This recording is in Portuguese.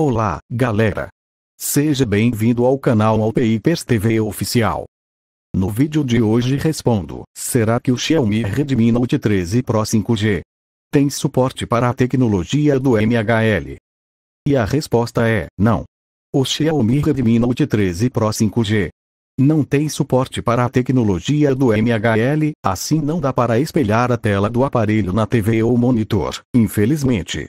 Olá, galera! Seja bem-vindo ao canal Alpicers TV Oficial. No vídeo de hoje respondo, será que o Xiaomi Redmi Note 13 Pro 5G tem suporte para a tecnologia do MHL? E a resposta é, não. O Xiaomi Redmi Note 13 Pro 5G não tem suporte para a tecnologia do MHL, assim não dá para espelhar a tela do aparelho na TV ou monitor, infelizmente.